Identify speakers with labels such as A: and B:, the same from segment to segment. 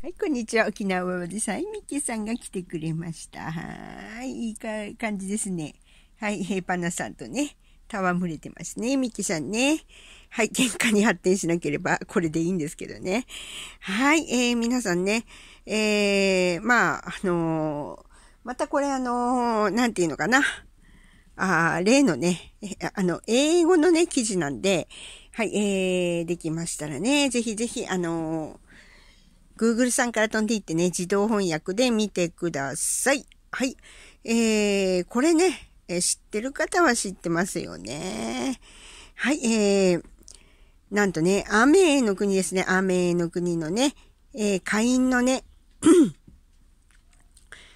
A: はい、こんにちは。沖縄おじさん、ミッキーさんが来てくれました。はい、いい感じですね。はい、ヘイパナさんとね、戯れてますね、ミッキーさんね。はい、喧嘩に発展しなければ、これでいいんですけどね。はい、えー、皆さんね、えー、まあ、あのー、またこれあのー、なんていうのかな。あ例のね、あの、英語のね、記事なんで、はい、えー、できましたらね、ぜひぜひ、あのー Google さんから飛んでいってね、自動翻訳で見てください。はい。えー、これね、え知ってる方は知ってますよね。はい、えー、なんとね、アメの国ですね。アメの国のね、えー、会員のね、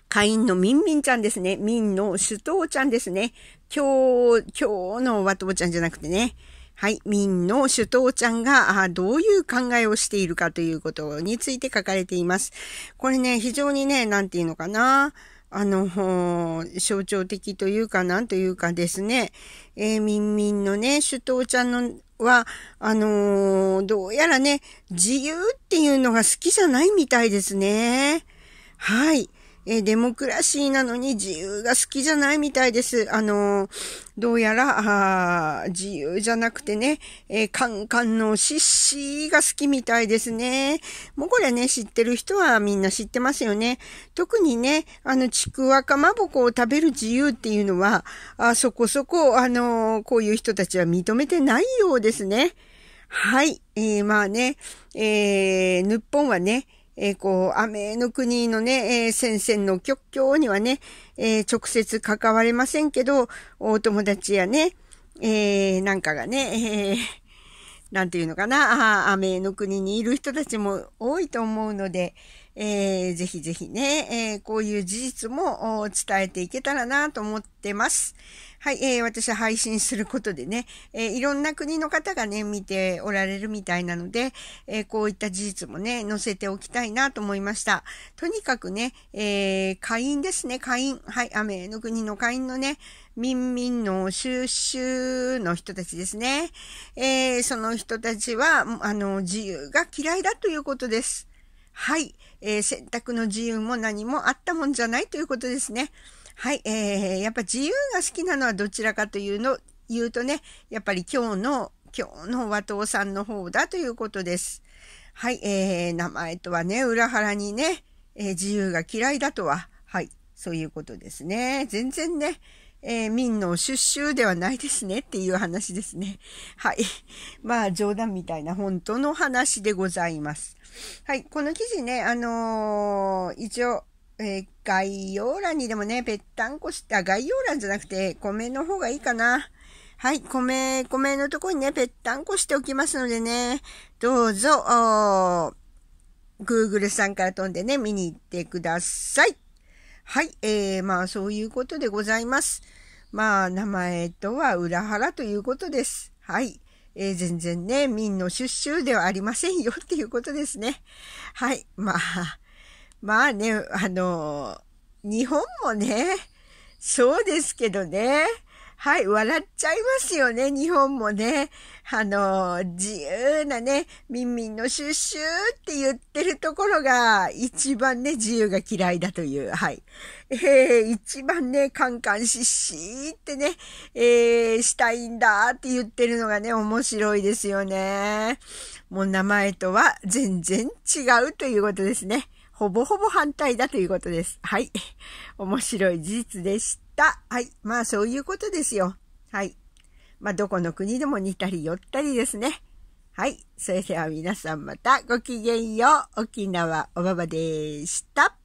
A: 会 員のみんみんちゃんですね。みんの首藤ちゃんですね。今日、今日のわとボちゃんじゃなくてね。はい、民の首藤ちゃんがどういう考えをしているかということについて書かれています。これね、非常にね、なんていうのかな。あの、象徴的というか、なんというかですね、えー、みんみんのね、首藤ちゃんのは、あのー、どうやらね、自由っていうのが好きじゃないみたいですね。はい。えー、デモクラシーなのに自由が好きじゃないみたいです。あのー、どうやら、自由じゃなくてね、えー、カンカンのシッシーが好きみたいですね。もうこれね、知ってる人はみんな知ってますよね。特にね、あの、ちくわかまぼこを食べる自由っていうのは、あそこそこ、あのこういう人たちは認めてないようですね。はい。えー、まあね、えー、日本はね、えー、こう、アメの国のね、えー、戦線の極境にはね、えー、直接関われませんけど、お友達やね、えー、なんかがね、えー、なんていうのかな、アメの国にいる人たちも多いと思うので、えー、ぜひぜひね、えー、こういう事実も伝えていけたらなと思ってます。はい、えー、私は配信することでね、えー、いろんな国の方がね、見ておられるみたいなので、えー、こういった事実もね、載せておきたいなと思いました。とにかくね、えー、会員ですね、会員。はい、雨の国の会員のね、民民の収集の人たちですね。えー、その人たちは、あの、自由が嫌いだということです。はい、えー、選択の自由も何もあったもんじゃないということですね。はい、えー、やっぱ自由が好きなのはどちらかというの、言うとね、やっぱり今日の、今日の和藤さんの方だということです。はい、えー、名前とはね、裏腹にね、えー、自由が嫌いだとは、そういうことですね。全然ね、えー、民の出集ではないですねっていう話ですね。はい。まあ冗談みたいな本当の話でございます。はい。この記事ね、あのー、一応、えー、概要欄にでもね、ぺったんこした、概要欄じゃなくて、コメの方がいいかな。はい、米、米のとこにね、ぺったんこしておきますのでね、どうぞ、Google さんから飛んでね、見に行ってください。はい、えー、まあそういうことでございます。まあ名前とは裏腹ということです。はい。えー、全然ね、民の出集ではありませんよっていうことですね。はい。まあ、まあね、あの、日本もね、そうですけどね、はい、笑っちゃいますよね、日本もね。あの、自由なね、みんみんのシュッシューって言ってるところが、一番ね、自由が嫌いだという、はい。えー、一番ね、カンカンシッシーってね、えー、したいんだって言ってるのがね、面白いですよね。もう名前とは全然違うということですね。ほぼほぼ反対だということです。はい。面白い事実でした。。はい。まあそういうことですよ。はい。まあどこの国でも似たり寄ったりですね。はい。それでは皆さんまたごきげんよう。沖縄おばばでした。